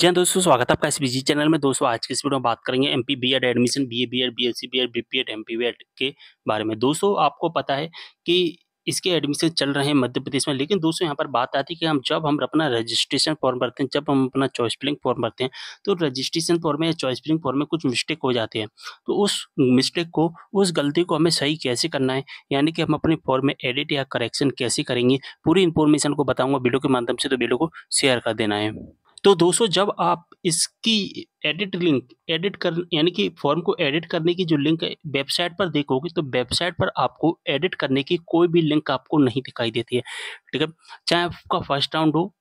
जय दोस्तों स्वागत है आपका एस बी चैनल में दोस्तों आज की इस वीडियो में बात करेंगे M P B Ed admission B A B Ed B S C B Ed B P Ed M P B Ed के बारे में दोस्तों आपको पता है कि इसके एडमिशन चल रहे हैं मध्य प्रदेश में लेकिन दोस्तों यहाँ पर बात आती है कि हम जब हम अपना रजिस्ट्रेशन फॉर्म भरते हैं जब हम अपना चॉइस फिलिंग फॉर्म भरते हैं तो रजिस्ट्रेशन फॉर्म में या चॉइस फिलिंग फॉर्म में कुछ मिस्टेक हो जाते हैं तो उस मिस्टेक को उस गलती को हमें सही कैसे करना है यानी कि हम अपने फॉर्म में एडिट या करेक्शन कैसे करेंगे पूरी इन्फॉर्मेशन को बताऊँगा वीडियो के माध्यम से तो वीडियो को शेयर कर देना है तो दोस्तों जब आप इसकी एडिट लिंक एडिट कर यानी कि फॉर्म को एडिट करने की जो लिंक है वेबसाइट पर देखोगे तो वेबसाइट पर आपको एडिट करने की कोई भी लिंक आपको नहीं दिखाई देती है ठीक है चाहे आपका फर्स्ट राउंड हो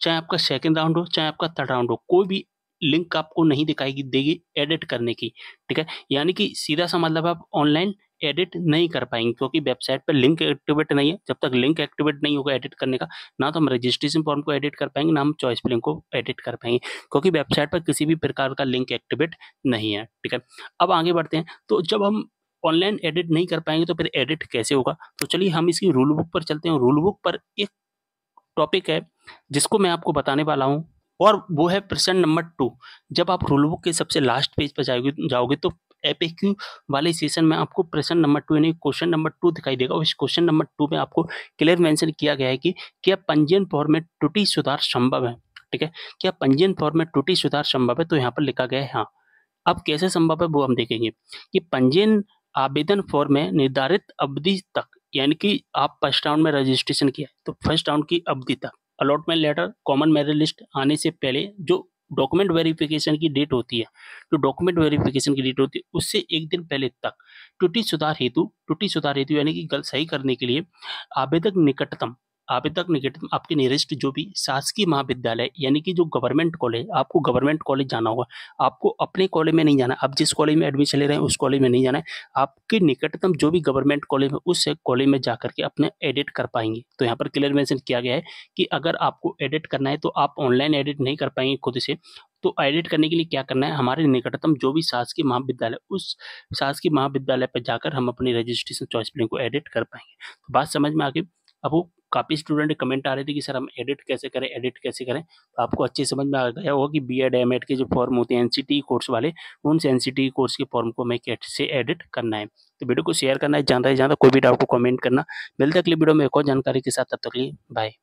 चाहे आपका सेकेंड राउंड हो चाहे आपका थर्ड राउंड हो कोई भी लिंक आपको नहीं दिखाई देगी एडिट करने की ठीक है यानी कि सीधा सा मतलब आप ऑनलाइन एडिट नहीं कर पाएंगे क्योंकि वेबसाइट पर लिंक एक्टिवेट नहीं है जब तक लिंक एक्टिवेट नहीं होगा एडिट करने का ना तो हम रजिस्ट्रेशन फॉर्म को एडिट कर पाएंगे ना हम चॉइस लिंक को एडिट कर पाएंगे क्योंकि वेबसाइट पर किसी भी प्रकार का लिंक एक्टिवेट नहीं है ठीक है अब आगे बढ़ते हैं तो जब हम ऑनलाइन एडिट नहीं कर पाएंगे तो फिर एडिट कैसे होगा तो चलिए हम इसकी रूल बुक पर चलते हैं रूल बुक पर एक टॉपिक है जिसको मैं आपको बताने वाला हूँ और वो है प्रश्न नंबर टू जब आप रूल बुक के सबसे लास्ट पेज पर जाओगे जाओगे तो एपीक्यू वाले सेशन में आपको प्रश्न नंबर टू यानी क्वेश्चन नंबर टू दिखाई देगा और इस क्वेश्चन नंबर टू में आपको क्लियर मेंशन किया गया है कि क्या पंजीयन फॉर्म में त्रुटि सुधार संभव है ठीक है क्या पंजीयन फॉर्म में त्रुटि सुधार संभव है तो यहाँ पर लिखा गया है हाँ अब कैसे संभव है वो हम देखेंगे कि पंजीयन आवेदन फॉर्म में निर्धारित अवधि तक यानी कि आप फर्स्ट राउंड में रजिस्ट्रेशन किया तो फर्स्ट राउंड की अवधि तक allotment letter common merit list आने से पहले जो डॉक्यूमेंट वेरिफिकेशन की डेट होती है जो तो डॉक्यूमेंट वेरिफिकेशन की डेट होती है उससे एक दिन पहले तक त्रुटि सुधार हेतु त्रुटि सुधार हेतु यानी कि गलत सही करने के लिए आवेदक निकटतम आवेदक निकटतम आपके नियरेस्ट जो भी शासकीय महाविद्यालय यानी कि जो गवर्नमेंट कॉलेज आपको गवर्नमेंट कॉलेज जाना होगा आपको अपने कॉलेज में नहीं जाना आप जिस कॉलेज में एडमिशन ले रहे हैं उस कॉलेज में नहीं जाना है आपके निकटतम जो भी गवर्नमेंट कॉलेज है उस कॉलेज में जा करके अपने एडिट कर पाएंगे तो यहाँ पर क्लियर मैंशन किया गया है कि अगर आपको एडिट करना है तो आप ऑनलाइन एडिट नहीं कर पाएंगे खुद से तो एडिट करने के लिए क्या करना है हमारे निकटतम जो भी शासकीय महाविद्यालय उस शासकीय महाविद्यालय पर जाकर हम अपनी रजिस्ट्रेशन चॉइस प्लेन को एडिट कर पाएंगे तो बात समझ में आ गई अब वो काफ़ी स्टूडेंट कमेंट आ रहे थे कि सर हम एडिट कैसे करें एडिट कैसे करें तो आपको अच्छे समझ में आ गया होगा कि बी एड एम एड के जो फॉर्म होते हैं एन e कोर्स वाले उन एन e कोर्स के फॉर्म को हमें कैसे एडिट करना है तो वीडियो को शेयर करना है जानता है जानता कोई भी डाउट को कमेंट करना है अगली वीडियो में एक और जानकारी के साथ तब तक लिए बाय